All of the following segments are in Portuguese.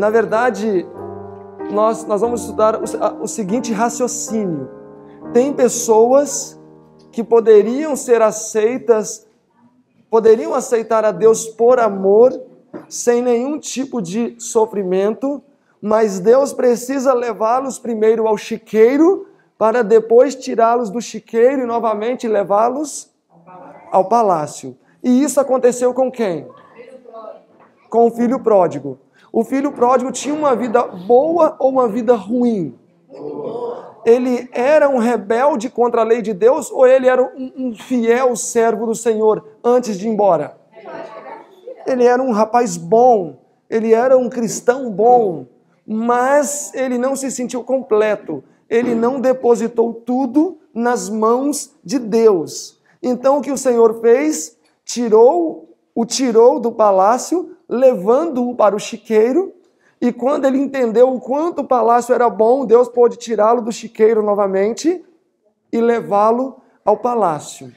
Na verdade, nós, nós vamos estudar o, o seguinte raciocínio: tem pessoas que poderiam ser aceitas, poderiam aceitar a Deus por amor, sem nenhum tipo de sofrimento, mas Deus precisa levá-los primeiro ao chiqueiro, para depois tirá-los do chiqueiro e novamente levá-los ao palácio. E isso aconteceu com quem? Com o filho pródigo. O filho pródigo tinha uma vida boa ou uma vida ruim? Ele era um rebelde contra a lei de Deus ou ele era um, um fiel servo do Senhor antes de ir embora? Ele era um rapaz bom, ele era um cristão bom, mas ele não se sentiu completo, ele não depositou tudo nas mãos de Deus. Então o que o Senhor fez? Tirou o tirou do palácio, levando-o para o chiqueiro. E quando ele entendeu o quanto o palácio era bom, Deus pôde tirá-lo do chiqueiro novamente e levá-lo ao palácio.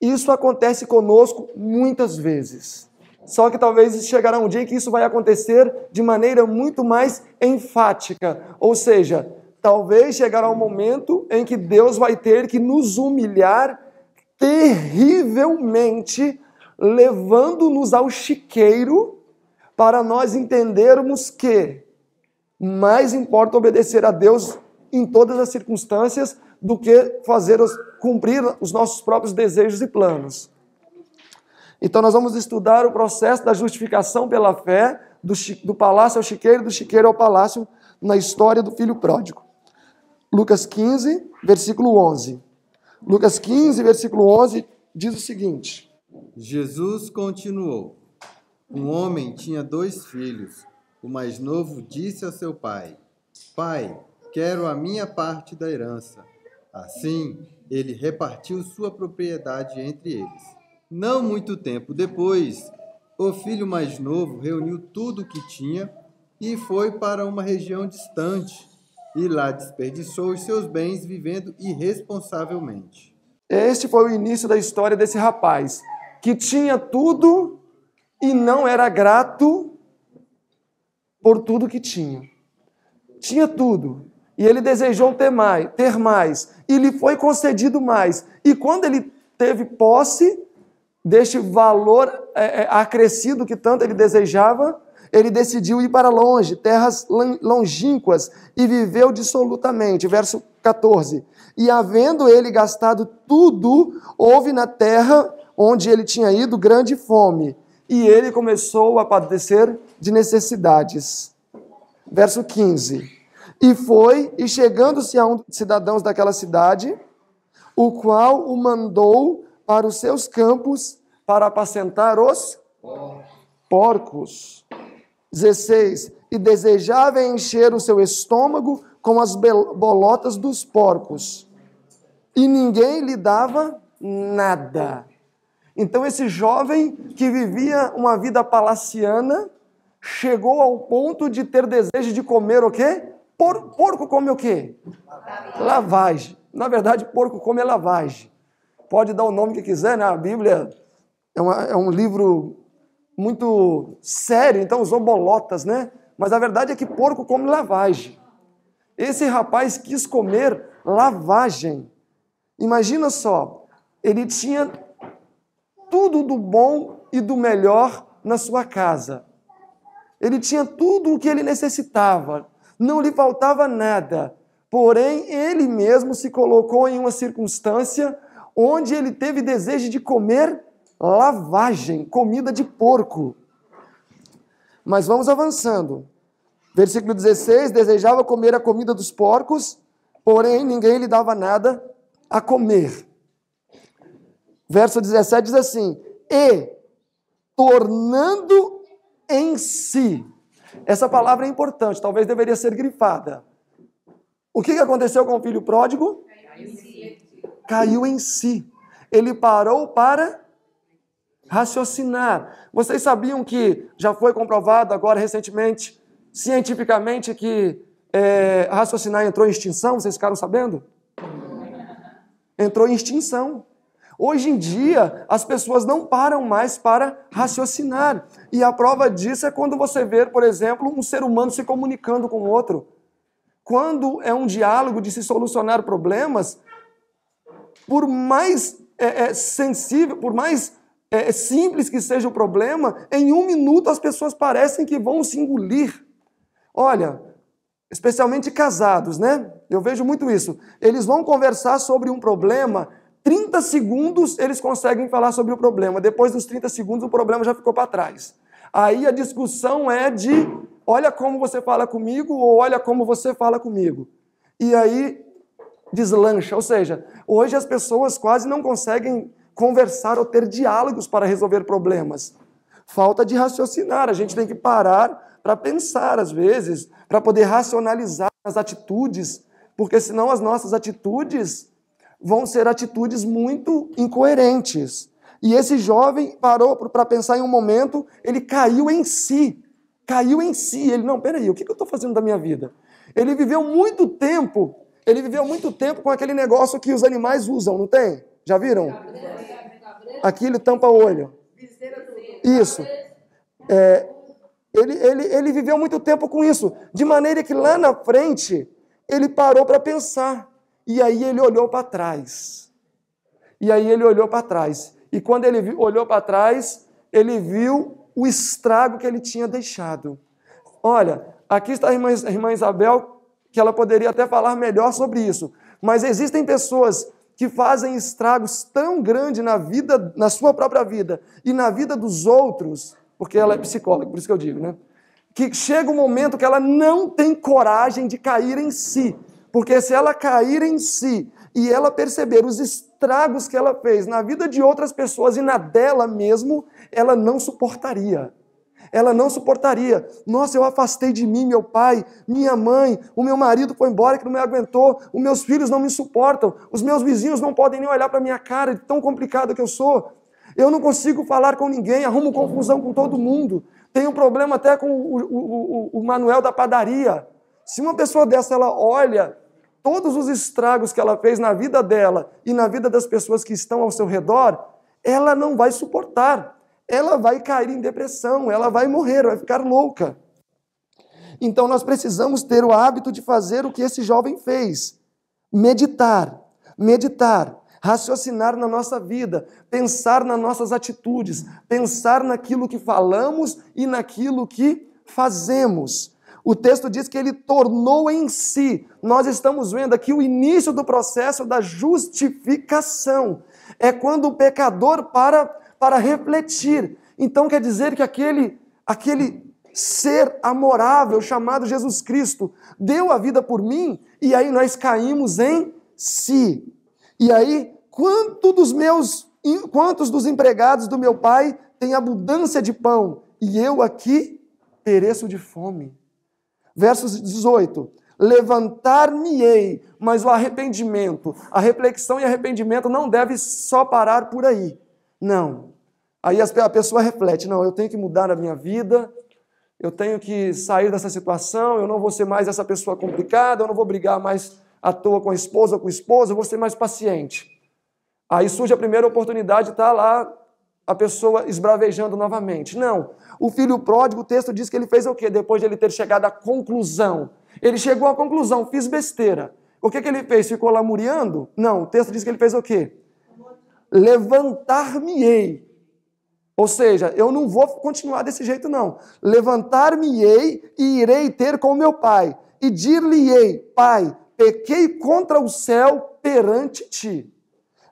Isso acontece conosco muitas vezes. Só que talvez chegará um dia que isso vai acontecer de maneira muito mais enfática. Ou seja, talvez chegará um momento em que Deus vai ter que nos humilhar terrivelmente levando-nos ao chiqueiro para nós entendermos que mais importa obedecer a Deus em todas as circunstâncias do que fazer os, cumprir os nossos próprios desejos e planos. Então nós vamos estudar o processo da justificação pela fé do, do palácio ao chiqueiro, do chiqueiro ao palácio na história do filho pródigo. Lucas 15, versículo 11. Lucas 15, versículo 11 diz o seguinte: Jesus continuou: Um homem tinha dois filhos. O mais novo disse a seu pai: Pai, quero a minha parte da herança. Assim, ele repartiu sua propriedade entre eles. Não muito tempo depois, o filho mais novo reuniu tudo o que tinha e foi para uma região distante e lá desperdiçou os seus bens vivendo irresponsavelmente. Este foi o início da história desse rapaz que tinha tudo e não era grato por tudo que tinha. Tinha tudo. E ele desejou ter mais, ter mais, e lhe foi concedido mais. E quando ele teve posse deste valor é, é acrescido que tanto ele desejava, ele decidiu ir para longe, terras longínquas, e viveu dissolutamente. Verso 14. E havendo ele gastado tudo, houve na terra onde ele tinha ido grande fome, e ele começou a padecer de necessidades. Verso 15. E foi, e chegando-se a um dos cidadãos daquela cidade, o qual o mandou para os seus campos para apacentar os porcos. 16. E desejava encher o seu estômago com as bolotas dos porcos. E ninguém lhe dava nada. Então, esse jovem que vivia uma vida palaciana chegou ao ponto de ter desejo de comer o quê? Por, porco come o quê? Lavagem. lavagem. Na verdade, porco come lavagem. Pode dar o nome que quiser, né? A Bíblia é, uma, é um livro muito sério, então usou bolotas, né? Mas a verdade é que porco come lavagem. Esse rapaz quis comer lavagem. Imagina só, ele tinha tudo do bom e do melhor na sua casa. Ele tinha tudo o que ele necessitava, não lhe faltava nada. Porém, ele mesmo se colocou em uma circunstância onde ele teve desejo de comer lavagem, comida de porco. Mas vamos avançando. Versículo 16: desejava comer a comida dos porcos, porém ninguém lhe dava nada a comer. Verso 17 diz assim: E tornando em si. Essa palavra é importante, talvez deveria ser grifada. O que aconteceu com o filho pródigo? Caiu em si. Ele parou para raciocinar. Vocês sabiam que já foi comprovado agora recentemente, cientificamente, que é, raciocinar entrou em extinção? Vocês ficaram sabendo? Entrou em extinção. Hoje em dia, as pessoas não param mais para raciocinar. E a prova disso é quando você vê, por exemplo, um ser humano se comunicando com o outro. Quando é um diálogo de se solucionar problemas, por mais é, é, sensível, por mais é, é simples que seja o problema, em um minuto as pessoas parecem que vão se engolir. Olha, especialmente casados, né? Eu vejo muito isso. Eles vão conversar sobre um problema 30 segundos eles conseguem falar sobre o problema. Depois dos 30 segundos, o problema já ficou para trás. Aí a discussão é de olha como você fala comigo ou olha como você fala comigo. E aí deslancha. Ou seja, hoje as pessoas quase não conseguem conversar ou ter diálogos para resolver problemas. Falta de raciocinar. A gente tem que parar para pensar, às vezes, para poder racionalizar as atitudes, porque senão as nossas atitudes vão ser atitudes muito incoerentes. E esse jovem parou para pensar em um momento, ele caiu em si. Caiu em si. Ele, não, peraí, o que eu estou fazendo da minha vida? Ele viveu muito tempo, ele viveu muito tempo com aquele negócio que os animais usam, não tem? Já viram? Aqui ele tampa o olho. Isso. É, ele, ele, ele viveu muito tempo com isso, de maneira que lá na frente ele parou para pensar. E aí ele olhou para trás. E aí ele olhou para trás. E quando ele olhou para trás, ele viu o estrago que ele tinha deixado. Olha, aqui está a irmã, a irmã Isabel, que ela poderia até falar melhor sobre isso. Mas existem pessoas que fazem estragos tão grandes na vida, na sua própria vida e na vida dos outros, porque ela é psicóloga, por isso que eu digo, né? Que chega um momento que ela não tem coragem de cair em si. Porque se ela cair em si e ela perceber os estragos que ela fez na vida de outras pessoas e na dela mesmo, ela não suportaria. Ela não suportaria. Nossa, eu afastei de mim meu pai, minha mãe, o meu marido foi embora que não me aguentou, os meus filhos não me suportam, os meus vizinhos não podem nem olhar para minha cara, de tão complicado que eu sou. Eu não consigo falar com ninguém, arrumo confusão com todo mundo. Tenho problema até com o, o, o, o Manuel da padaria. Se uma pessoa dessa ela olha todos os estragos que ela fez na vida dela e na vida das pessoas que estão ao seu redor, ela não vai suportar. Ela vai cair em depressão, ela vai morrer, vai ficar louca. Então nós precisamos ter o hábito de fazer o que esse jovem fez: meditar, meditar, raciocinar na nossa vida, pensar nas nossas atitudes, pensar naquilo que falamos e naquilo que fazemos. O texto diz que ele tornou em si. Nós estamos vendo aqui o início do processo da justificação. É quando o pecador para para refletir. Então quer dizer que aquele aquele ser amorável chamado Jesus Cristo deu a vida por mim e aí nós caímos em si. E aí quanto dos meus quantos dos empregados do meu pai têm abundância de pão e eu aqui pereço de fome. Versos 18: Levantar-me-ei, mas o arrependimento, a reflexão e arrependimento não deve só parar por aí. Não. Aí a pessoa reflete: não, eu tenho que mudar a minha vida, eu tenho que sair dessa situação, eu não vou ser mais essa pessoa complicada, eu não vou brigar mais à toa com a esposa ou com o esposo, eu vou ser mais paciente. Aí surge a primeira oportunidade, está lá a pessoa esbravejando novamente. Não. O filho pródigo, o texto diz que ele fez o quê? Depois de ele ter chegado à conclusão. Ele chegou à conclusão, fiz besteira. O que, que ele fez? Ficou lamuriando? Não, o texto diz que ele fez o quê? Levantar-me-ei. Ou seja, eu não vou continuar desse jeito, não. Levantar-me-ei e irei ter com meu pai. E dir-lhe-ei, pai, pequei contra o céu perante ti.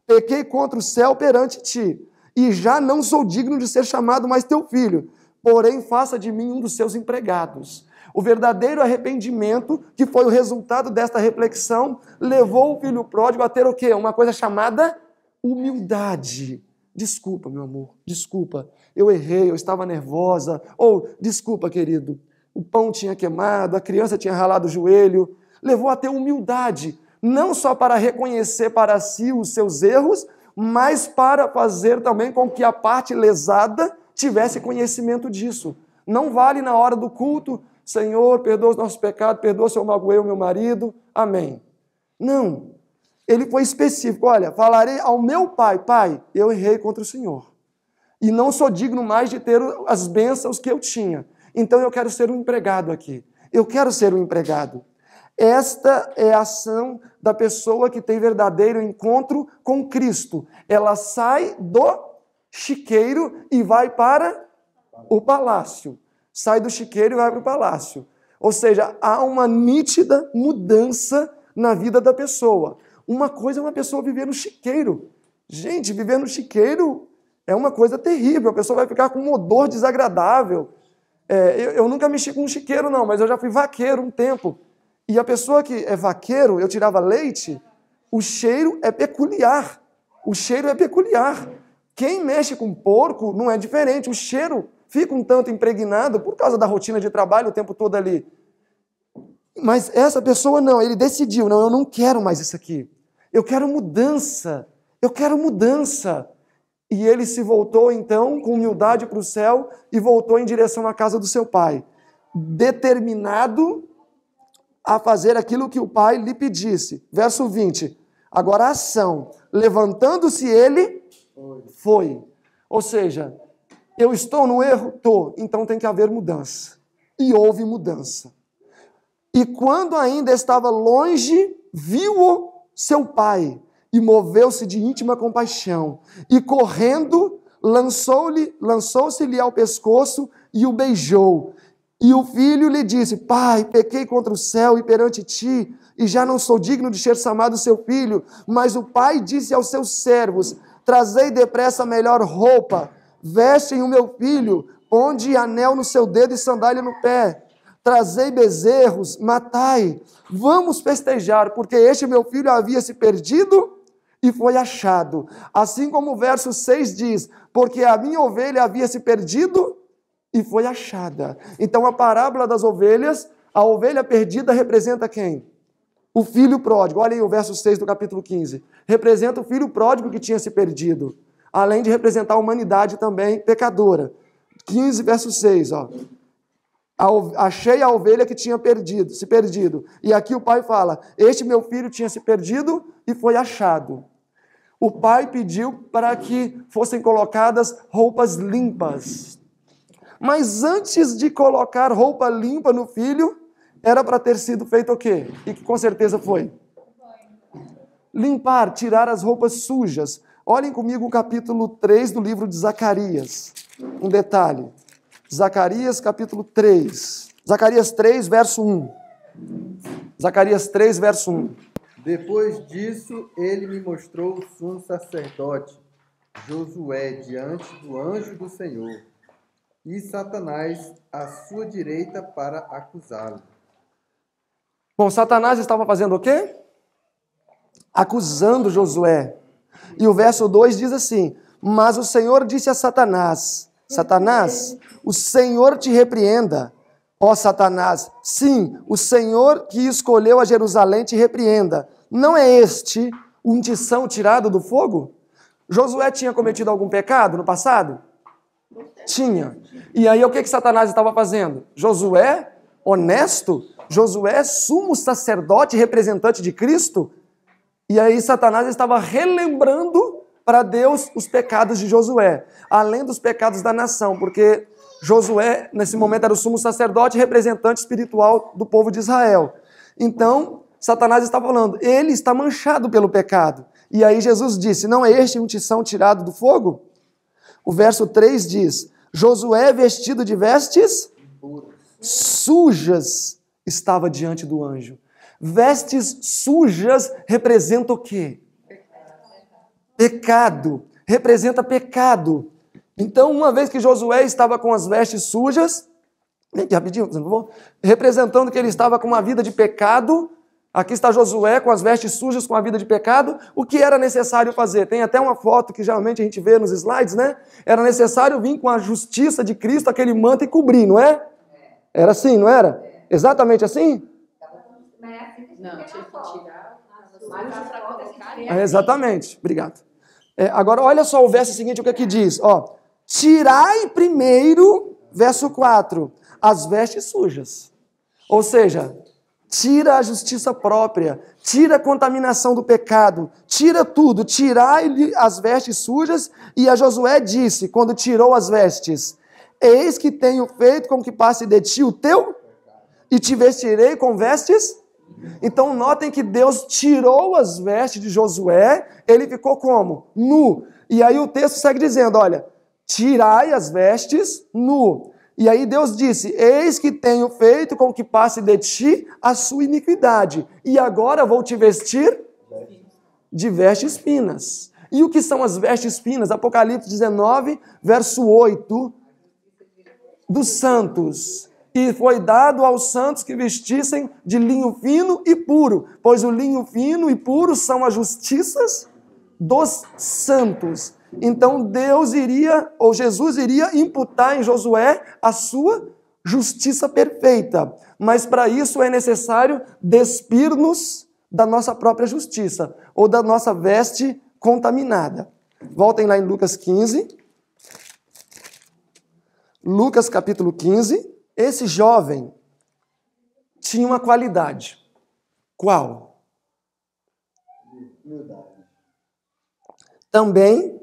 Pequei contra o céu perante ti e já não sou digno de ser chamado mais teu filho, porém faça de mim um dos seus empregados. O verdadeiro arrependimento, que foi o resultado desta reflexão, levou o filho pródigo a ter o quê? Uma coisa chamada humildade. Desculpa, meu amor, desculpa, eu errei, eu estava nervosa, ou desculpa, querido, o pão tinha queimado, a criança tinha ralado o joelho. Levou a ter humildade, não só para reconhecer para si os seus erros, mas para fazer também com que a parte lesada tivesse conhecimento disso. Não vale na hora do culto, Senhor, perdoa os nossos pecados, perdoa se eu magoei o meu marido, amém. Não. Ele foi específico, olha, falarei ao meu pai, pai, eu errei contra o Senhor. E não sou digno mais de ter as bênçãos que eu tinha. Então eu quero ser um empregado aqui. Eu quero ser um empregado. Esta é a ação da pessoa que tem verdadeiro encontro com Cristo. Ela sai do chiqueiro e vai para o palácio. Sai do chiqueiro e vai para o palácio. Ou seja, há uma nítida mudança na vida da pessoa. Uma coisa é uma pessoa viver no chiqueiro. Gente, viver no chiqueiro é uma coisa terrível. A pessoa vai ficar com um odor desagradável. É, eu, eu nunca mexi com um chiqueiro, não, mas eu já fui vaqueiro um tempo. E a pessoa que é vaqueiro, eu tirava leite, o cheiro é peculiar. O cheiro é peculiar. Quem mexe com porco não é diferente. O cheiro fica um tanto impregnado por causa da rotina de trabalho o tempo todo ali. Mas essa pessoa não, ele decidiu, não, eu não quero mais isso aqui. Eu quero mudança. Eu quero mudança. E ele se voltou então com humildade para o céu e voltou em direção à casa do seu pai, determinado a fazer aquilo que o pai lhe pedisse. Verso 20. Agora, ação. Levantando-se ele, foi. Ou seja, eu estou no erro? Estou. Então tem que haver mudança. E houve mudança. E quando ainda estava longe, viu seu pai e moveu-se de íntima compaixão. E correndo, lançou-lhe, lançou-se-lhe ao pescoço e o beijou. E o filho lhe disse: Pai, pequei contra o céu e perante ti, e já não sou digno de ser chamado seu filho. Mas o pai disse aos seus servos: Trazei depressa a melhor roupa, vestem o meu filho, ponde anel no seu dedo e sandália no pé. Trazei bezerros, matai. Vamos festejar, porque este meu filho havia se perdido e foi achado. Assim como o verso 6 diz: Porque a minha ovelha havia se perdido e foi achada. Então a parábola das ovelhas, a ovelha perdida representa quem? O filho pródigo. Olha aí o verso 6 do capítulo 15. Representa o filho pródigo que tinha se perdido, além de representar a humanidade também pecadora. 15 verso 6, ó. Achei a ovelha que tinha perdido, se perdido. E aqui o pai fala: "Este meu filho tinha se perdido e foi achado". O pai pediu para que fossem colocadas roupas limpas mas antes de colocar roupa limpa no filho, era para ter sido feito o quê? E que com certeza foi? Limpar, tirar as roupas sujas. Olhem comigo o capítulo 3 do livro de Zacarias. Um detalhe. Zacarias, capítulo 3. Zacarias 3, verso 1. Zacarias 3, verso 1. Depois disso, ele me mostrou o sumo sacerdote, Josué, diante do anjo do Senhor e Satanás à sua direita para acusá-lo. Bom, Satanás estava fazendo o quê? Acusando Josué. E o verso 2 diz assim: Mas o Senhor disse a Satanás: Satanás, o Senhor te repreenda. Ó Satanás, sim, o Senhor que escolheu a Jerusalém te repreenda. Não é este um tição tirado do fogo? Josué tinha cometido algum pecado no passado? Tinha. E aí o que, que Satanás estava fazendo? Josué, honesto, Josué, sumo sacerdote, representante de Cristo. E aí Satanás estava relembrando para Deus os pecados de Josué, além dos pecados da nação, porque Josué, nesse momento, era o sumo sacerdote, representante espiritual do povo de Israel. Então, Satanás está falando, ele está manchado pelo pecado. E aí Jesus disse: Não é este um tição tirado do fogo? O verso 3 diz: Josué, vestido de vestes sujas, estava diante do anjo. Vestes sujas representa o quê? Pecado. Representa pecado. Então, uma vez que Josué estava com as vestes sujas, Vem aqui rapidinho, por favor. Representando que ele estava com uma vida de pecado, Aqui está Josué com as vestes sujas, com a vida de pecado. O que era necessário fazer? Tem até uma foto que geralmente a gente vê nos slides, né? Era necessário vir com a justiça de Cristo, aquele manto e cobrir, não é? é. Era assim, não era? É. Exatamente assim? assim não, É, exatamente, obrigado. É, agora, olha só o verso seguinte, o que é que diz? Ó, tirai primeiro, verso 4, as vestes sujas. Ou seja, Tira a justiça própria, tira a contaminação do pecado, tira tudo, tirai-lhe as vestes sujas, e a Josué disse, quando tirou as vestes, eis que tenho feito com que passe de ti o teu, e te vestirei com vestes então notem que Deus tirou as vestes de Josué, ele ficou como? Nu. E aí o texto segue dizendo: olha, tirai as vestes nu. E aí Deus disse: Eis que tenho feito com que passe de ti a sua iniquidade, e agora vou te vestir de vestes finas. E o que são as vestes finas? Apocalipse 19, verso 8. Dos santos. E foi dado aos santos que vestissem de linho fino e puro, pois o linho fino e puro são as justiças dos santos. Então Deus iria, ou Jesus iria imputar em Josué a sua justiça perfeita. Mas para isso é necessário despir-nos da nossa própria justiça, ou da nossa veste contaminada. Voltem lá em Lucas 15. Lucas capítulo 15. Esse jovem tinha uma qualidade. Qual? Também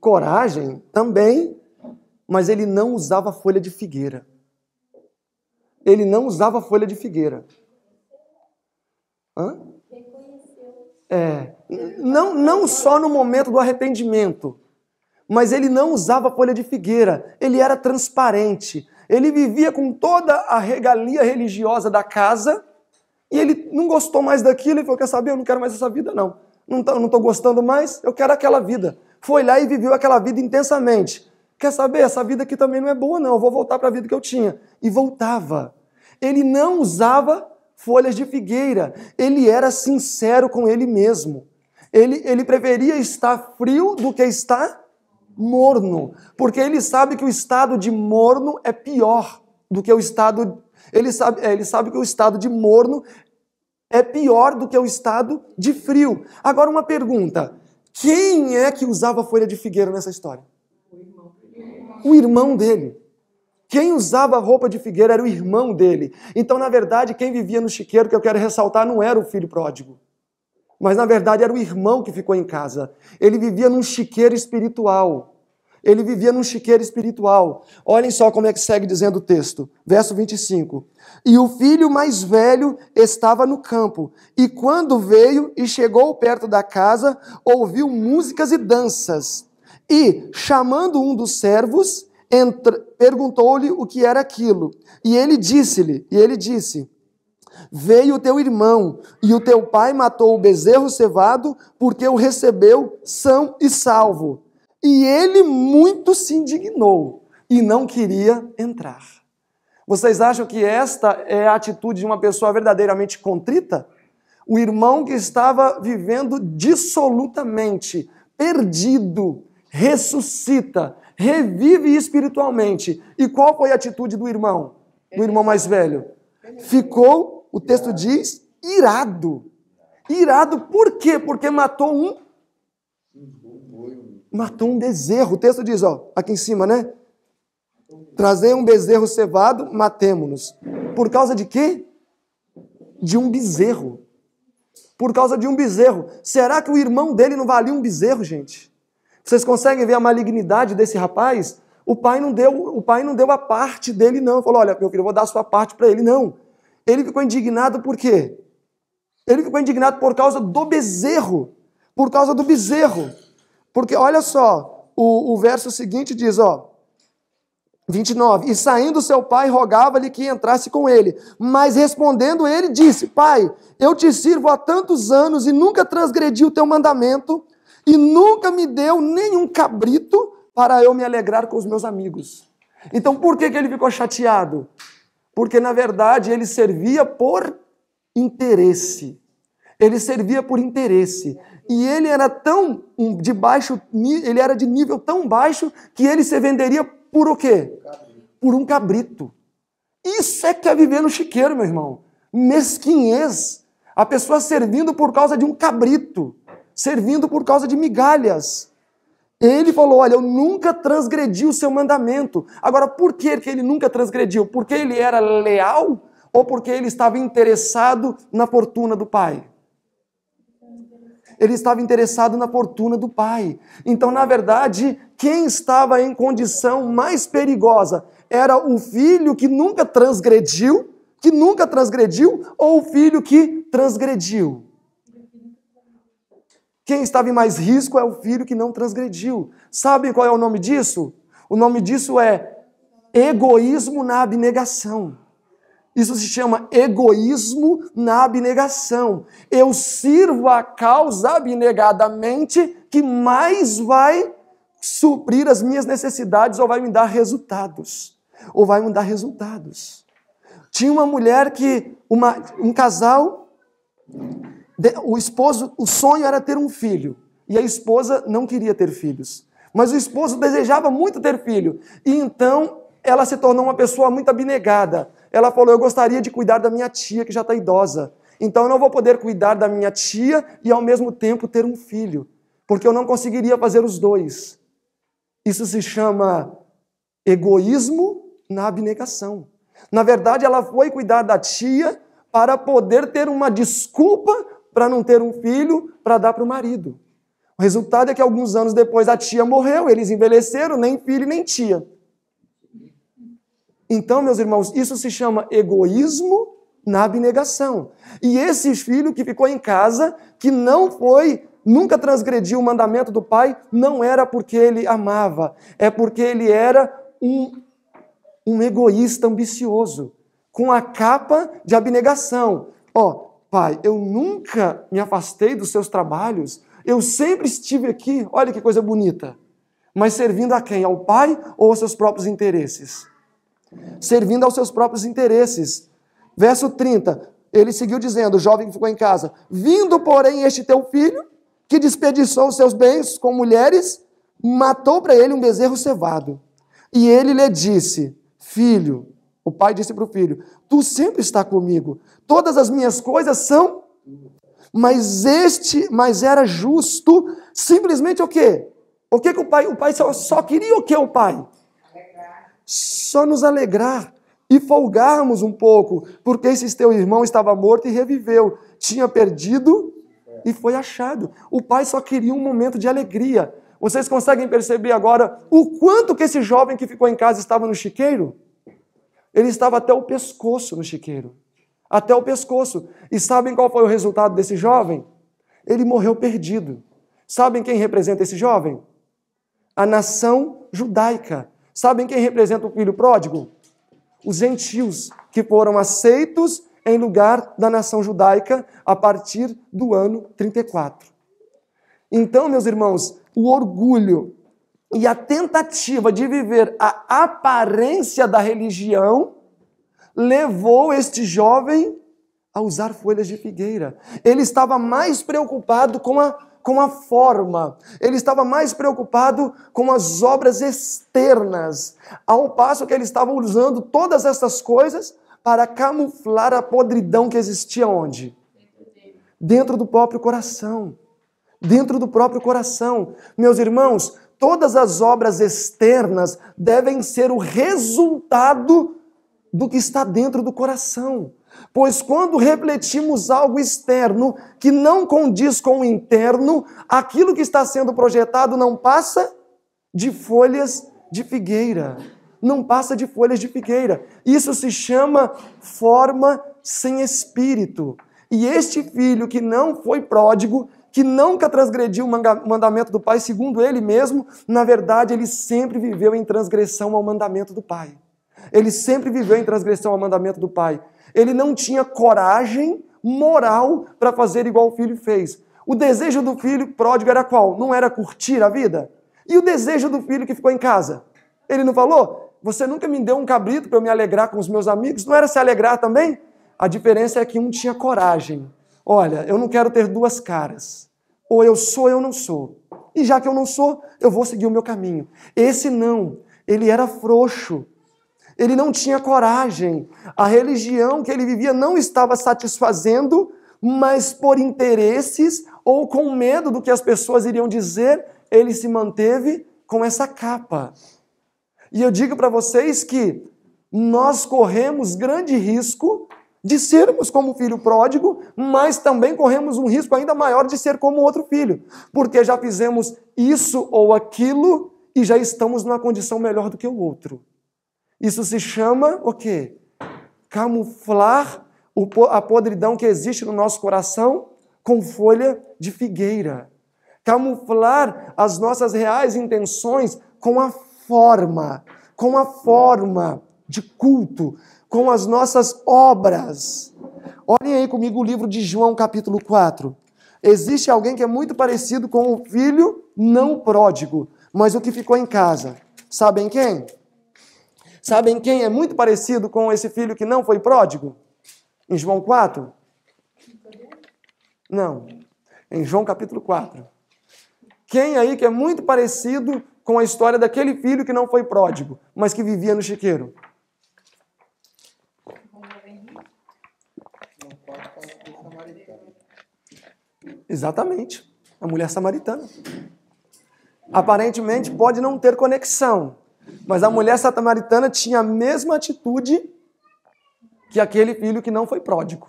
coragem também, mas ele não usava folha de figueira. Ele não usava folha de figueira. Hã? É, não, não só no momento do arrependimento, mas ele não usava folha de figueira, ele era transparente, ele vivia com toda a regalia religiosa da casa e ele não gostou mais daquilo e falou: Quer saber? Eu não quero mais essa vida, não. Não estou gostando mais, eu quero aquela vida foi lá e viveu aquela vida intensamente. Quer saber? Essa vida aqui também não é boa, não. Eu vou voltar para a vida que eu tinha. E voltava. Ele não usava folhas de figueira. Ele era sincero com ele mesmo. Ele, ele preferia estar frio do que estar morno, porque ele sabe que o estado de morno é pior do que o estado. Ele sabe, é, ele sabe que o estado de morno é pior do que o estado de frio. Agora, uma pergunta: quem é que usava folha de figueira nessa história? O irmão dele. Quem usava roupa de figueira era o irmão dele. Então, na verdade, quem vivia no chiqueiro, que eu quero ressaltar, não era o filho pródigo. Mas, na verdade, era o irmão que ficou em casa. Ele vivia num chiqueiro espiritual. Ele vivia num chiqueiro espiritual. Olhem só como é que segue dizendo o texto. Verso 25. E o filho mais velho estava no campo. E quando veio e chegou perto da casa, ouviu músicas e danças. E, chamando um dos servos, perguntou-lhe o que era aquilo. E ele disse-lhe, e ele disse: Veio o teu irmão, e o teu pai matou o bezerro cevado, porque o recebeu são e salvo. E ele muito se indignou e não queria entrar. Vocês acham que esta é a atitude de uma pessoa verdadeiramente contrita? O irmão que estava vivendo dissolutamente, perdido, ressuscita, revive espiritualmente. E qual foi a atitude do irmão? Do irmão mais velho? Ficou, o texto diz, irado. Irado por quê? Porque matou um matou um bezerro. O texto diz, ó, aqui em cima, né? Trazer um bezerro cevado, matemo-nos. Por causa de quê? De um bezerro. Por causa de um bezerro. Será que o irmão dele não valia um bezerro, gente? Vocês conseguem ver a malignidade desse rapaz? O pai não deu, o pai não deu a parte dele não. Falou: "Olha, meu filho, eu vou dar a sua parte para ele não". Ele ficou indignado por quê? Ele ficou indignado por causa do bezerro. Por causa do bezerro. Porque olha só, o, o verso seguinte diz, ó, 29. E saindo seu pai, rogava-lhe que entrasse com ele. Mas respondendo ele, disse: Pai, eu te sirvo há tantos anos e nunca transgredi o teu mandamento, e nunca me deu nenhum cabrito para eu me alegrar com os meus amigos. Então por que, que ele ficou chateado? Porque na verdade ele servia por interesse. Ele servia por interesse. E ele era tão de baixo, ele era de nível tão baixo que ele se venderia por o quê? Por um cabrito. Isso é que é viver no chiqueiro, meu irmão. Mesquinhez. A pessoa servindo por causa de um cabrito, servindo por causa de migalhas. Ele falou: Olha, eu nunca transgredi o seu mandamento. Agora, por que, que ele nunca transgrediu? Porque ele era leal ou porque ele estava interessado na fortuna do pai? ele estava interessado na fortuna do pai. Então, na verdade, quem estava em condição mais perigosa era o filho que nunca transgrediu, que nunca transgrediu, ou o filho que transgrediu. Quem estava em mais risco é o filho que não transgrediu. Sabe qual é o nome disso? O nome disso é egoísmo na abnegação. Isso se chama egoísmo na abnegação. Eu sirvo a causa abnegadamente que mais vai suprir as minhas necessidades ou vai me dar resultados. Ou vai me dar resultados. Tinha uma mulher que, uma, um casal, o esposo, o sonho era ter um filho. E a esposa não queria ter filhos. Mas o esposo desejava muito ter filho. E então ela se tornou uma pessoa muito abnegada. Ela falou: Eu gostaria de cuidar da minha tia, que já está idosa. Então eu não vou poder cuidar da minha tia e ao mesmo tempo ter um filho, porque eu não conseguiria fazer os dois. Isso se chama egoísmo na abnegação. Na verdade, ela foi cuidar da tia para poder ter uma desculpa para não ter um filho para dar para o marido. O resultado é que alguns anos depois a tia morreu, eles envelheceram, nem filho nem tia. Então, meus irmãos, isso se chama egoísmo na abnegação. E esse filho que ficou em casa, que não foi, nunca transgrediu o mandamento do pai, não era porque ele amava, é porque ele era um, um egoísta ambicioso, com a capa de abnegação. Ó, oh, pai, eu nunca me afastei dos seus trabalhos, eu sempre estive aqui, olha que coisa bonita, mas servindo a quem? Ao pai ou aos seus próprios interesses? servindo aos seus próprios interesses. Verso 30, ele seguiu dizendo: o jovem ficou em casa. Vindo, porém, este teu filho, que desperdiçou os seus bens com mulheres, matou para ele um bezerro cevado. E ele lhe disse: Filho, o pai disse para o filho: Tu sempre está comigo, todas as minhas coisas são. Mas este, mas era justo, simplesmente o quê? O que, que o pai, o pai só, só queria o que o pai? só nos alegrar e folgarmos um pouco, porque esse teu irmão estava morto e reviveu, tinha perdido e foi achado. O pai só queria um momento de alegria. Vocês conseguem perceber agora o quanto que esse jovem que ficou em casa estava no chiqueiro? Ele estava até o pescoço no chiqueiro. Até o pescoço. E sabem qual foi o resultado desse jovem? Ele morreu perdido. Sabem quem representa esse jovem? A nação judaica Sabem quem representa o filho pródigo? Os gentios que foram aceitos em lugar da nação judaica a partir do ano 34. Então, meus irmãos, o orgulho e a tentativa de viver a aparência da religião levou este jovem a usar folhas de figueira. Ele estava mais preocupado com a com a forma, ele estava mais preocupado com as obras externas, ao passo que ele estava usando todas essas coisas para camuflar a podridão que existia onde? Dentro do próprio coração. Dentro do próprio coração. Meus irmãos, todas as obras externas devem ser o resultado do que está dentro do coração. Pois quando refletimos algo externo que não condiz com o interno, aquilo que está sendo projetado não passa de folhas de figueira. Não passa de folhas de figueira. Isso se chama forma sem espírito. E este filho que não foi pródigo, que nunca transgrediu o mandamento do pai, segundo ele mesmo, na verdade ele sempre viveu em transgressão ao mandamento do pai. Ele sempre viveu em transgressão ao mandamento do pai. Ele não tinha coragem moral para fazer igual o filho fez. O desejo do filho pródigo era qual? Não era curtir a vida? E o desejo do filho que ficou em casa? Ele não falou? Você nunca me deu um cabrito para eu me alegrar com os meus amigos? Não era se alegrar também? A diferença é que um tinha coragem. Olha, eu não quero ter duas caras. Ou eu sou ou eu não sou. E já que eu não sou, eu vou seguir o meu caminho. Esse não. Ele era frouxo. Ele não tinha coragem. A religião que ele vivia não estava satisfazendo, mas por interesses ou com medo do que as pessoas iriam dizer, ele se manteve com essa capa. E eu digo para vocês que nós corremos grande risco de sermos como filho pródigo, mas também corremos um risco ainda maior de ser como outro filho, porque já fizemos isso ou aquilo e já estamos numa condição melhor do que o outro. Isso se chama o quê? Camuflar a podridão que existe no nosso coração com folha de figueira. Camuflar as nossas reais intenções com a forma, com a forma de culto, com as nossas obras. Olhem aí comigo o livro de João, capítulo 4. Existe alguém que é muito parecido com o filho não pródigo, mas o que ficou em casa. Sabem quem? Sabem quem é muito parecido com esse filho que não foi pródigo? Em João 4? Não. Em João capítulo 4. Quem aí que é muito parecido com a história daquele filho que não foi pródigo, mas que vivia no chiqueiro? Exatamente. A mulher samaritana. Aparentemente pode não ter conexão, mas a mulher samaritana tinha a mesma atitude que aquele filho que não foi pródigo.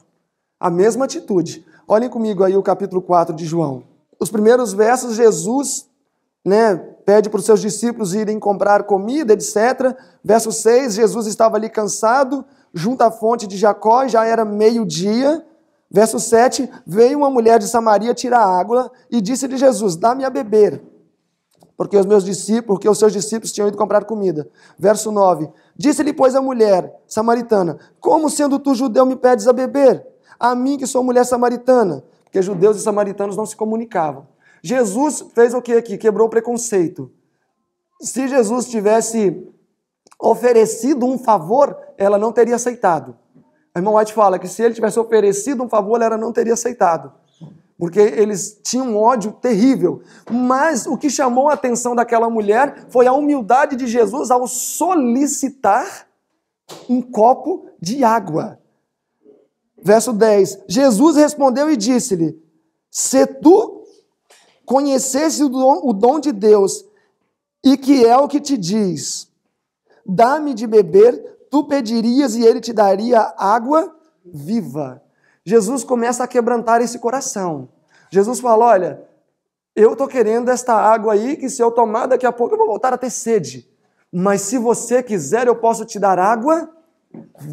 A mesma atitude. Olhem comigo aí o capítulo 4 de João. Os primeiros versos, Jesus né, pede para os seus discípulos irem comprar comida, etc. Verso 6, Jesus estava ali cansado, junto à fonte de Jacó, e já era meio-dia. Verso 7, veio uma mulher de Samaria tirar água e disse-lhe Jesus, dá-me a beber porque os meus discípulos, porque os seus discípulos tinham ido comprar comida. Verso 9. Disse-lhe, pois, a mulher samaritana: Como sendo tu judeu me pedes a beber? A mim que sou mulher samaritana. Porque judeus e samaritanos não se comunicavam. Jesus fez o que aqui? Quebrou o preconceito. Se Jesus tivesse oferecido um favor, ela não teria aceitado. A irmã White fala que se ele tivesse oferecido um favor, ela não teria aceitado porque eles tinham um ódio terrível. Mas o que chamou a atenção daquela mulher foi a humildade de Jesus ao solicitar um copo de água. Verso 10: Jesus respondeu e disse-lhe: Se tu conhecesse o dom, o dom de Deus, e que é o que te diz: Dá-me de beber, tu pedirias e ele te daria água viva. Jesus começa a quebrantar esse coração. Jesus fala: Olha, eu estou querendo esta água aí, que se eu tomar daqui a pouco eu vou voltar a ter sede. Mas se você quiser, eu posso te dar água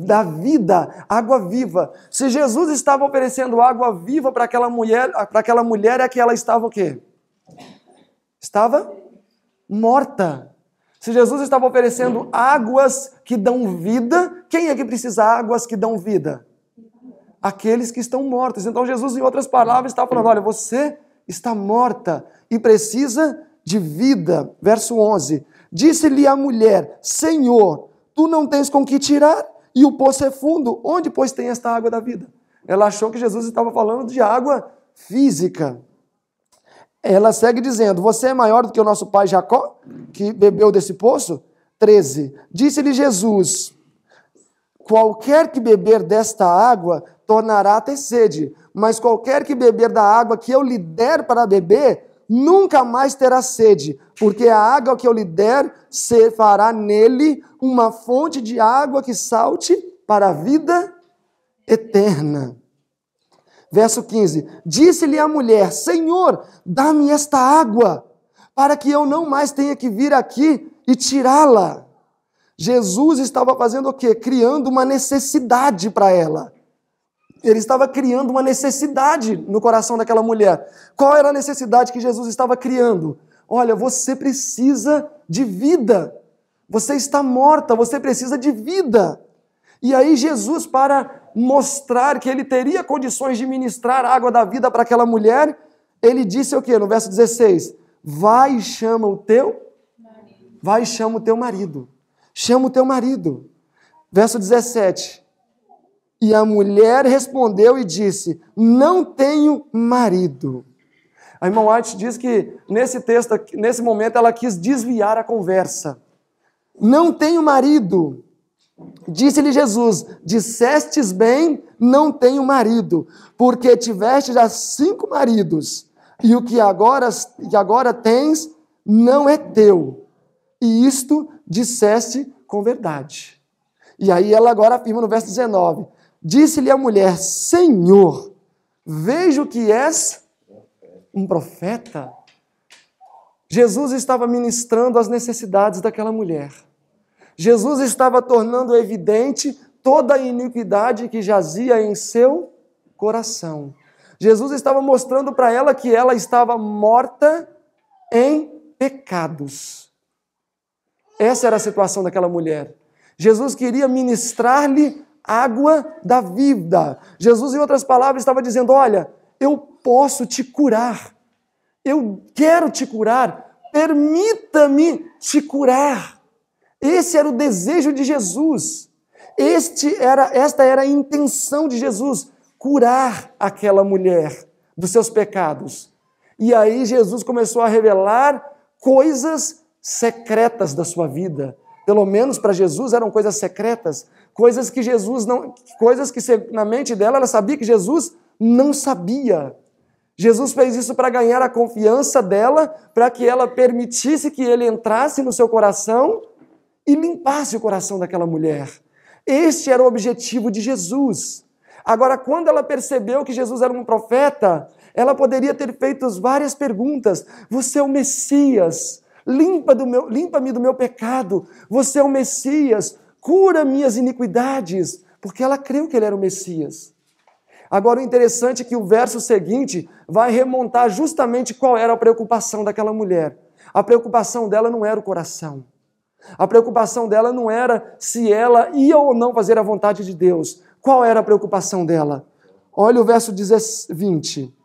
da vida, água viva. Se Jesus estava oferecendo água viva para aquela mulher, para aquela mulher é que ela estava o quê? Estava morta. Se Jesus estava oferecendo águas que dão vida, quem é que precisa de águas que dão vida? aqueles que estão mortos. Então Jesus, em outras palavras, está falando: olha, você está morta e precisa de vida. Verso 11: Disse-lhe a mulher: Senhor, tu não tens com que tirar, e o poço é fundo. Onde, pois, tem esta água da vida? Ela achou que Jesus estava falando de água física. Ela segue dizendo: Você é maior do que o nosso pai Jacó, que bebeu desse poço? 13. Disse-lhe Jesus: Qualquer que beber desta água tornará a ter sede. Mas qualquer que beber da água que eu lhe der para beber, nunca mais terá sede, porque a água que eu lhe der se fará nele uma fonte de água que salte para a vida eterna. Verso 15: Disse-lhe a mulher: Senhor, dá-me esta água, para que eu não mais tenha que vir aqui e tirá-la. Jesus estava fazendo o quê? Criando uma necessidade para ela. Ele estava criando uma necessidade no coração daquela mulher. Qual era a necessidade que Jesus estava criando? Olha, você precisa de vida. Você está morta, você precisa de vida. E aí, Jesus, para mostrar que ele teria condições de ministrar a água da vida para aquela mulher, ele disse o quê? No verso 16: Vai e chama o teu marido. Vai e chama o teu marido. Chama o teu marido. Verso 17: e a mulher respondeu e disse: Não tenho marido. A irmã White diz que nesse texto, nesse momento, ela quis desviar a conversa. Não tenho marido. Disse-lhe Jesus: Dissestes bem, não tenho marido, porque tiveste já cinco maridos, e o que agora, que agora tens não é teu. E isto disseste com verdade. E aí ela agora afirma no verso 19: Disse-lhe a mulher: Senhor, vejo que és um profeta. Jesus estava ministrando as necessidades daquela mulher. Jesus estava tornando evidente toda a iniquidade que jazia em seu coração. Jesus estava mostrando para ela que ela estava morta em pecados. Essa era a situação daquela mulher. Jesus queria ministrar-lhe água da vida. Jesus, em outras palavras, estava dizendo: Olha, eu posso te curar, eu quero te curar, permita-me te curar. Esse era o desejo de Jesus. Este era, esta era a intenção de Jesus, curar aquela mulher dos seus pecados. E aí Jesus começou a revelar coisas secretas da sua vida, pelo menos para Jesus, eram coisas secretas, coisas que Jesus não, coisas que na mente dela ela sabia que Jesus não sabia. Jesus fez isso para ganhar a confiança dela, para que ela permitisse que ele entrasse no seu coração e limpasse o coração daquela mulher. Este era o objetivo de Jesus. Agora, quando ela percebeu que Jesus era um profeta, ela poderia ter feito várias perguntas: Você é o Messias? limpa-me do, meu, limpa do meu pecado, você é o Messias, cura minhas iniquidades, porque ela creu que ele era o Messias. Agora, o interessante é que o verso seguinte vai remontar justamente qual era a preocupação daquela mulher. A preocupação dela não era o coração. A preocupação dela não era se ela ia ou não fazer a vontade de Deus. Qual era a preocupação dela? Olha o verso 20.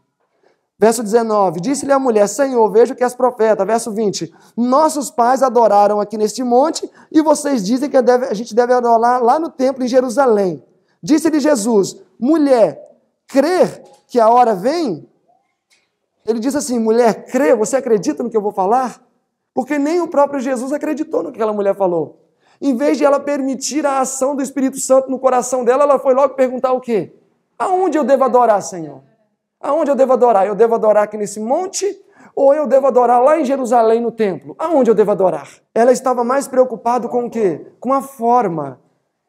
Verso 19: Disse-lhe a mulher: Senhor, vejo que és profeta. Verso 20: Nossos pais adoraram aqui neste monte e vocês dizem que a gente deve adorar lá no templo em Jerusalém. Disse-lhe Jesus: Mulher, crer que a hora vem? Ele disse assim: Mulher, crê, você acredita no que eu vou falar? Porque nem o próprio Jesus acreditou no que aquela mulher falou. Em vez de ela permitir a ação do Espírito Santo no coração dela, ela foi logo perguntar o quê? Aonde eu devo adorar, Senhor? Aonde eu devo adorar? Eu devo adorar aqui nesse monte ou eu devo adorar lá em Jerusalém no templo? Aonde eu devo adorar? Ela estava mais preocupada com o quê? Com a forma.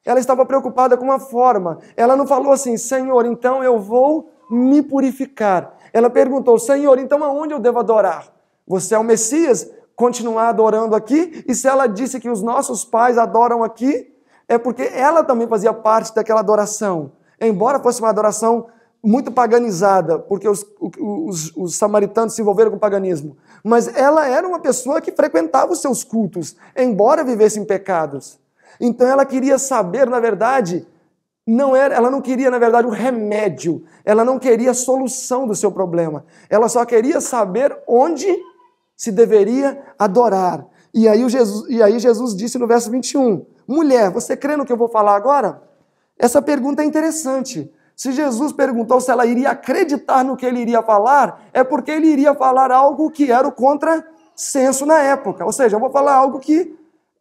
Ela estava preocupada com a forma. Ela não falou assim, Senhor, então eu vou me purificar. Ela perguntou, Senhor, então aonde eu devo adorar? Você é o Messias? Continuar adorando aqui? E se ela disse que os nossos pais adoram aqui, é porque ela também fazia parte daquela adoração. Embora fosse uma adoração muito paganizada, porque os, os, os, samaritanos se envolveram com o paganismo. Mas ela era uma pessoa que frequentava os seus cultos, embora vivesse em pecados. Então ela queria saber, na verdade, não era, ela não queria, na verdade, o remédio, ela não queria a solução do seu problema. Ela só queria saber onde se deveria adorar. E aí, Jesus, e aí Jesus disse no verso 21: Mulher, você crê no que eu vou falar agora? Essa pergunta é interessante. Se Jesus perguntou se ela iria acreditar no que ele iria falar, é porque ele iria falar algo que era o contrassenso na época. Ou seja, eu vou falar algo que,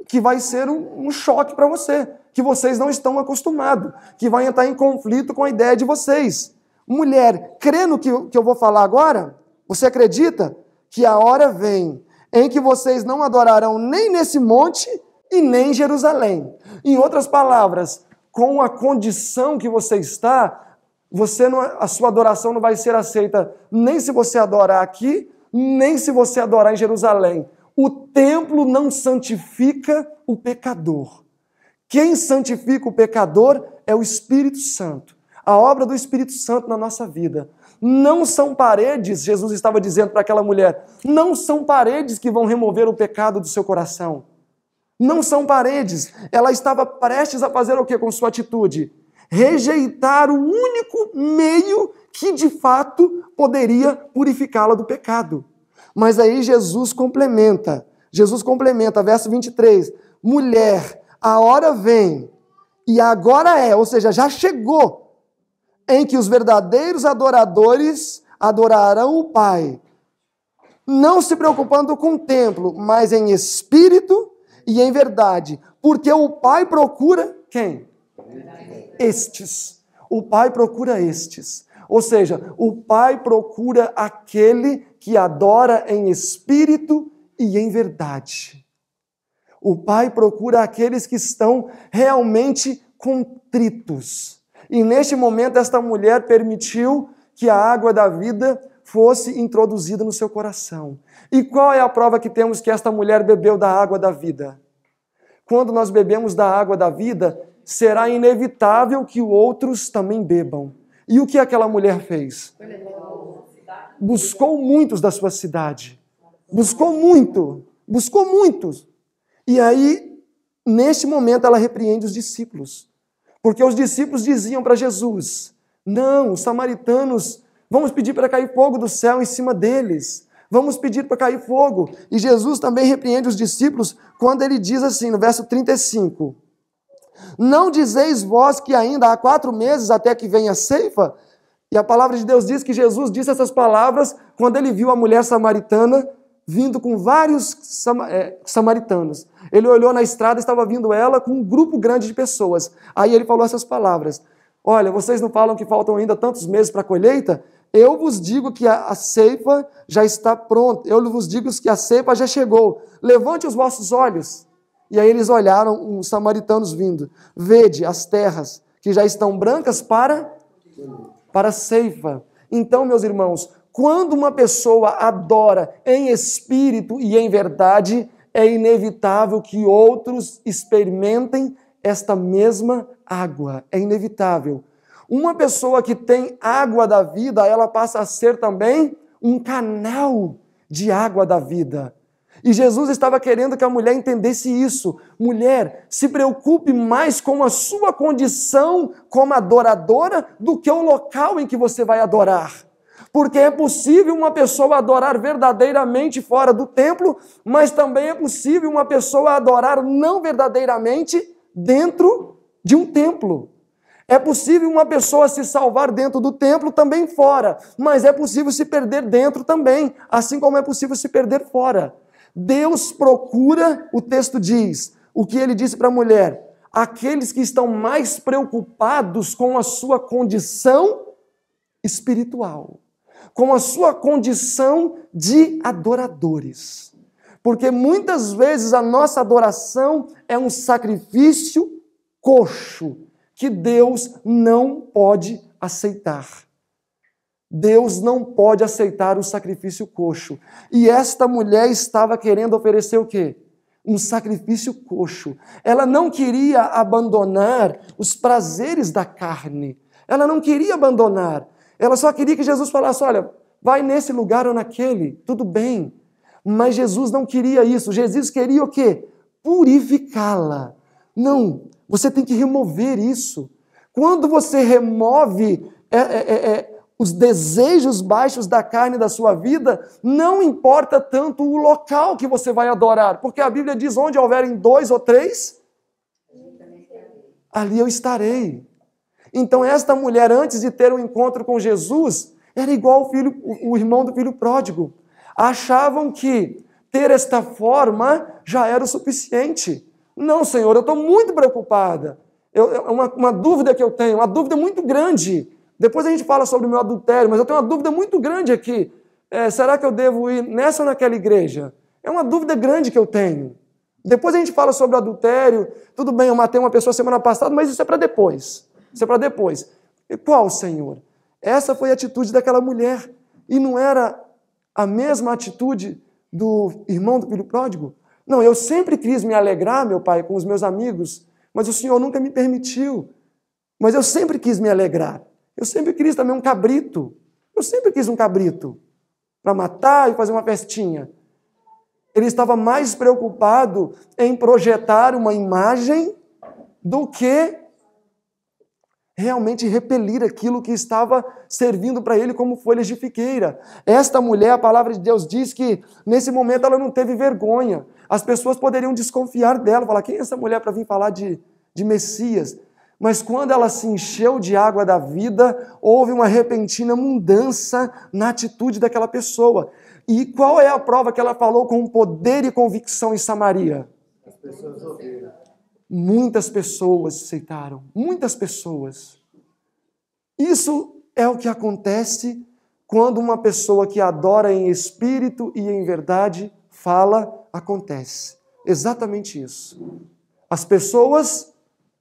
que vai ser um, um choque para você, que vocês não estão acostumados, que vai entrar em conflito com a ideia de vocês. Mulher, crê no que, que eu vou falar agora? Você acredita que a hora vem em que vocês não adorarão nem nesse monte e nem em Jerusalém? Em outras palavras, com a condição que você está, você não, a sua adoração não vai ser aceita nem se você adorar aqui, nem se você adorar em Jerusalém. O templo não santifica o pecador. Quem santifica o pecador é o Espírito Santo. A obra do Espírito Santo na nossa vida. Não são paredes, Jesus estava dizendo para aquela mulher, não são paredes que vão remover o pecado do seu coração. Não são paredes. Ela estava prestes a fazer o que com sua atitude? Rejeitar o único meio que de fato poderia purificá-la do pecado. Mas aí Jesus complementa. Jesus complementa, verso 23. Mulher, a hora vem, e agora é, ou seja, já chegou, em que os verdadeiros adoradores adorarão o Pai, não se preocupando com o templo, mas em espírito e é em verdade, porque o Pai procura quem? Estes. O Pai procura estes. Ou seja, o Pai procura aquele que adora em espírito e em verdade. O Pai procura aqueles que estão realmente contritos. E neste momento, esta mulher permitiu que a água da vida fosse introduzida no seu coração. E qual é a prova que temos que esta mulher bebeu da água da vida? Quando nós bebemos da água da vida, será inevitável que outros também bebam. E o que aquela mulher fez? Buscou muitos da sua cidade. Buscou muito. Buscou muitos. E aí, neste momento, ela repreende os discípulos. Porque os discípulos diziam para Jesus: Não, os samaritanos Vamos pedir para cair fogo do céu em cima deles. Vamos pedir para cair fogo. E Jesus também repreende os discípulos quando ele diz assim, no verso 35: Não dizeis vós que ainda há quatro meses até que venha a ceifa? E a palavra de Deus diz que Jesus disse essas palavras quando ele viu a mulher samaritana vindo com vários é, samaritanos. Ele olhou na estrada, e estava vindo ela com um grupo grande de pessoas. Aí ele falou essas palavras: Olha, vocês não falam que faltam ainda tantos meses para a colheita? Eu vos digo que a, a ceifa já está pronta. Eu vos digo que a ceifa já chegou. Levante os vossos olhos. E aí eles olharam os samaritanos vindo. Vede as terras que já estão brancas para para a ceifa. Então, meus irmãos, quando uma pessoa adora em espírito e em verdade, é inevitável que outros experimentem esta mesma água. É inevitável. Uma pessoa que tem água da vida, ela passa a ser também um canal de água da vida. E Jesus estava querendo que a mulher entendesse isso. Mulher, se preocupe mais com a sua condição como adoradora do que o local em que você vai adorar. Porque é possível uma pessoa adorar verdadeiramente fora do templo, mas também é possível uma pessoa adorar não verdadeiramente dentro de um templo. É possível uma pessoa se salvar dentro do templo, também fora, mas é possível se perder dentro também, assim como é possível se perder fora. Deus procura, o texto diz, o que ele disse para a mulher: aqueles que estão mais preocupados com a sua condição espiritual, com a sua condição de adoradores. Porque muitas vezes a nossa adoração é um sacrifício coxo que Deus não pode aceitar. Deus não pode aceitar o sacrifício coxo. E esta mulher estava querendo oferecer o quê? Um sacrifício coxo. Ela não queria abandonar os prazeres da carne. Ela não queria abandonar. Ela só queria que Jesus falasse: olha, vai nesse lugar ou naquele, tudo bem. Mas Jesus não queria isso. Jesus queria o quê? Purificá-la. Não, você tem que remover isso. Quando você remove é, é, é, é, os desejos baixos da carne da sua vida, não importa tanto o local que você vai adorar, porque a Bíblia diz: onde houverem dois ou três, ali eu estarei. Então, esta mulher, antes de ter um encontro com Jesus, era igual o, filho, o irmão do filho pródigo. Achavam que ter esta forma já era o suficiente. Não, Senhor, eu estou muito preocupada. É uma, uma dúvida que eu tenho, uma dúvida muito grande. Depois a gente fala sobre o meu adultério, mas eu tenho uma dúvida muito grande aqui. É, será que eu devo ir nessa ou naquela igreja? É uma dúvida grande que eu tenho. Depois a gente fala sobre adultério. Tudo bem, eu matei uma pessoa semana passada, mas isso é para depois. Isso é para depois. E qual, Senhor? Essa foi a atitude daquela mulher. E não era a mesma atitude do irmão do filho pródigo? Não, eu sempre quis me alegrar, meu pai, com os meus amigos, mas o Senhor nunca me permitiu. Mas eu sempre quis me alegrar. Eu sempre quis também um cabrito. Eu sempre quis um cabrito para matar e fazer uma festinha. Ele estava mais preocupado em projetar uma imagem do que realmente repelir aquilo que estava servindo para ele como folhas de fiqueira. Esta mulher, a palavra de Deus diz que nesse momento ela não teve vergonha. As pessoas poderiam desconfiar dela, falar: quem é essa mulher para vir falar de, de Messias? Mas quando ela se encheu de água da vida, houve uma repentina mudança na atitude daquela pessoa. E qual é a prova que ela falou com poder e convicção em Samaria? As pessoas ouviram. Muitas pessoas aceitaram, muitas pessoas. Isso é o que acontece quando uma pessoa que adora em espírito e em verdade fala, acontece. Exatamente isso. As pessoas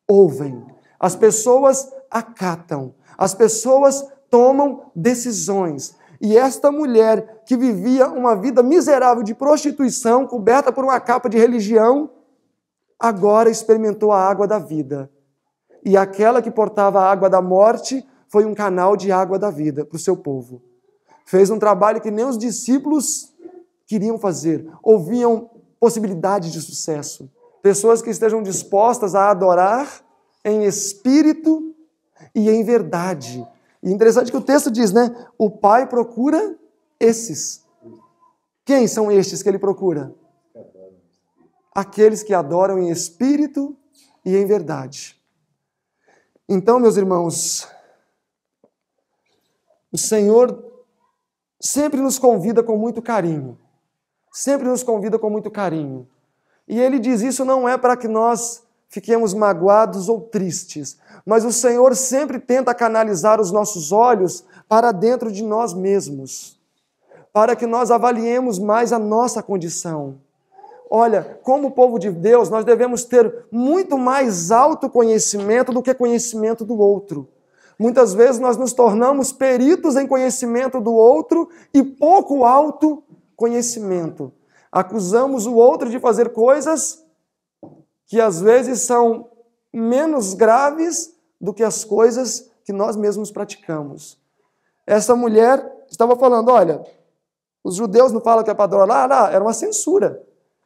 ouvem, as pessoas acatam, as pessoas tomam decisões. E esta mulher que vivia uma vida miserável de prostituição, coberta por uma capa de religião, agora experimentou a água da vida. E aquela que portava a água da morte foi um canal de água da vida para o seu povo. Fez um trabalho que nem os discípulos queriam fazer, ouviam possibilidade de sucesso. Pessoas que estejam dispostas a adorar em espírito e em verdade. E interessante que o texto diz, né? O Pai procura esses. Quem são estes que ele procura? aqueles que adoram em espírito e em verdade. Então, meus irmãos, o Senhor sempre nos convida com muito carinho. Sempre nos convida com muito carinho. E ele diz isso não é para que nós fiquemos magoados ou tristes, mas o Senhor sempre tenta canalizar os nossos olhos para dentro de nós mesmos, para que nós avaliemos mais a nossa condição Olha, como povo de Deus, nós devemos ter muito mais autoconhecimento do que conhecimento do outro. Muitas vezes nós nos tornamos peritos em conhecimento do outro e pouco autoconhecimento. Acusamos o outro de fazer coisas que às vezes são menos graves do que as coisas que nós mesmos praticamos. Essa mulher estava falando: olha, os judeus não falam que é padrão lá, era uma censura.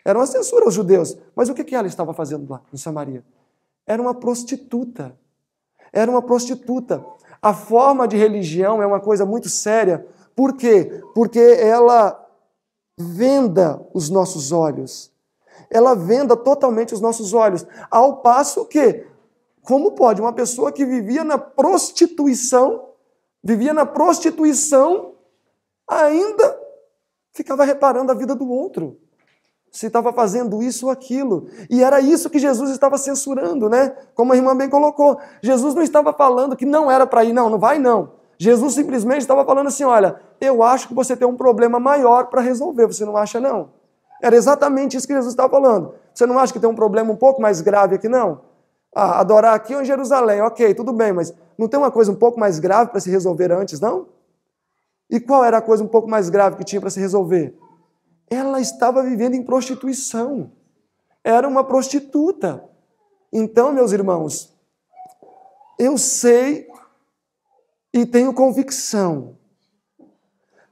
Era uma censura aos judeus. Mas o que ela estava fazendo lá, em Samaria? Era uma prostituta. Era uma prostituta. A forma de religião é uma coisa muito séria. Por quê? Porque ela venda os nossos olhos. Ela venda totalmente os nossos olhos. Ao passo que, como pode uma pessoa que vivia na prostituição, vivia na prostituição, ainda ficava reparando a vida do outro? se estava fazendo isso ou aquilo. E era isso que Jesus estava censurando, né? Como a irmã bem colocou. Jesus não estava falando que não era para ir, não, não vai não. Jesus simplesmente estava falando assim: olha, eu acho que você tem um problema maior para resolver, você não acha não? Era exatamente isso que Jesus estava falando. Você não acha que tem um problema um pouco mais grave aqui não? Ah, adorar aqui ou em Jerusalém, ok, tudo bem, mas não tem uma coisa um pouco mais grave para se resolver antes, não? E qual era a coisa um pouco mais grave que tinha para se resolver? Ela estava vivendo em prostituição. Era uma prostituta. Então, meus irmãos, eu sei e tenho convicção.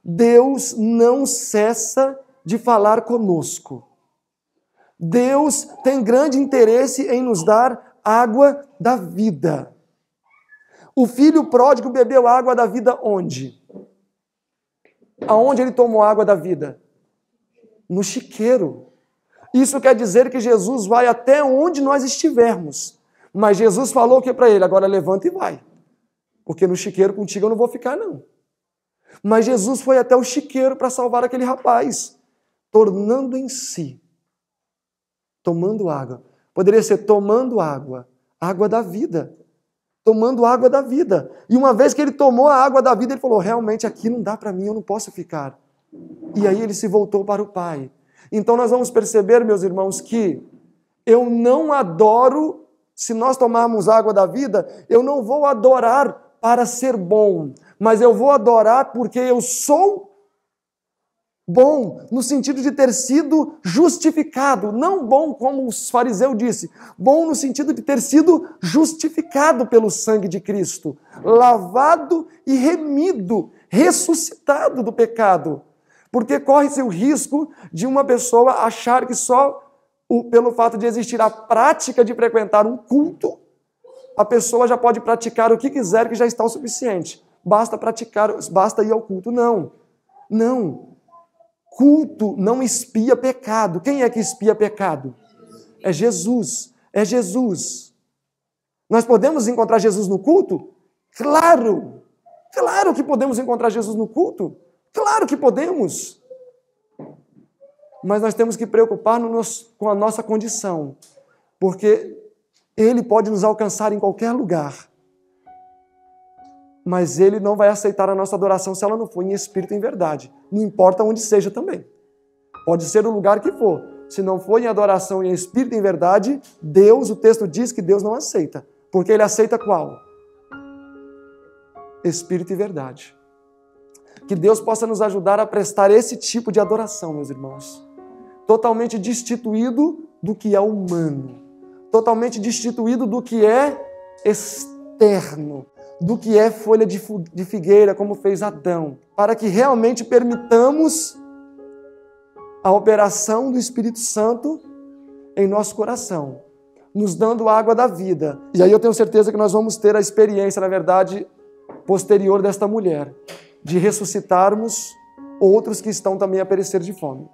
Deus não cessa de falar conosco. Deus tem grande interesse em nos dar água da vida. O filho pródigo bebeu água da vida onde? Aonde ele tomou água da vida? no chiqueiro. Isso quer dizer que Jesus vai até onde nós estivermos. Mas Jesus falou o que para ele? Agora levanta e vai. Porque no chiqueiro contigo eu não vou ficar, não. Mas Jesus foi até o chiqueiro para salvar aquele rapaz, tornando em si, tomando água. Poderia ser tomando água, água da vida. Tomando água da vida. E uma vez que ele tomou a água da vida, ele falou: realmente aqui não dá para mim, eu não posso ficar. E aí ele se voltou para o Pai. Então nós vamos perceber, meus irmãos, que eu não adoro, se nós tomarmos água da vida, eu não vou adorar para ser bom, mas eu vou adorar porque eu sou bom, no sentido de ter sido justificado, não bom como os fariseus disse, bom no sentido de ter sido justificado pelo sangue de Cristo, lavado e remido, ressuscitado do pecado. Porque corre-se o risco de uma pessoa achar que só o, pelo fato de existir a prática de frequentar um culto, a pessoa já pode praticar o que quiser, que já está o suficiente. Basta praticar, basta ir ao culto. Não. Não. Culto não espia pecado. Quem é que espia pecado? É Jesus. É Jesus. Nós podemos encontrar Jesus no culto? Claro! Claro que podemos encontrar Jesus no culto. Claro que podemos. Mas nós temos que preocupar-nos com a nossa condição, porque Ele pode nos alcançar em qualquer lugar. Mas Ele não vai aceitar a nossa adoração se ela não for em espírito e em verdade. Não importa onde seja também. Pode ser o lugar que for. Se não for em adoração e em espírito e em verdade, Deus, o texto diz que Deus não aceita. Porque Ele aceita qual? Espírito e verdade. Que Deus possa nos ajudar a prestar esse tipo de adoração, meus irmãos. Totalmente destituído do que é humano, totalmente destituído do que é externo, do que é folha de figueira, como fez Adão, para que realmente permitamos a operação do Espírito Santo em nosso coração, nos dando a água da vida. E aí eu tenho certeza que nós vamos ter a experiência, na verdade, posterior desta mulher de ressuscitarmos outros que estão também a perecer de fome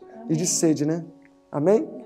Amém. e de sede, né? Amém?